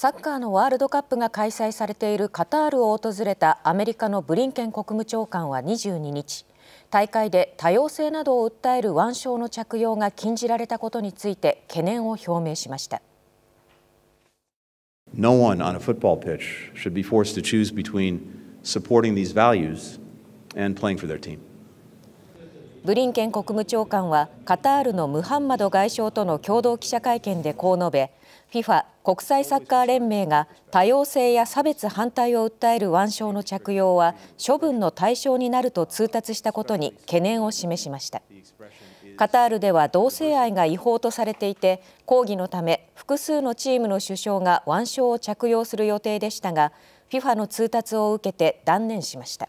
サッカーのワールドカップが開催されているカタールを訪れたアメリカのブリンケン国務長官は22日大会で多様性などを訴える腕章の着用が禁じられたことについて懸念を表明しました。No one on a football pitch should be forced to choose between supporting these values and playing for their team. ブリンケン国務長官はカタールのムハンマド外相との共同記者会見でこう述べ FIFA= 国際サッカー連盟が多様性や差別反対を訴える腕章の着用は処分の対象になると通達したことに懸念を示しましたカタールでは同性愛が違法とされていて抗議のため複数のチームの首相が腕章を着用する予定でしたが FIFA の通達を受けて断念しました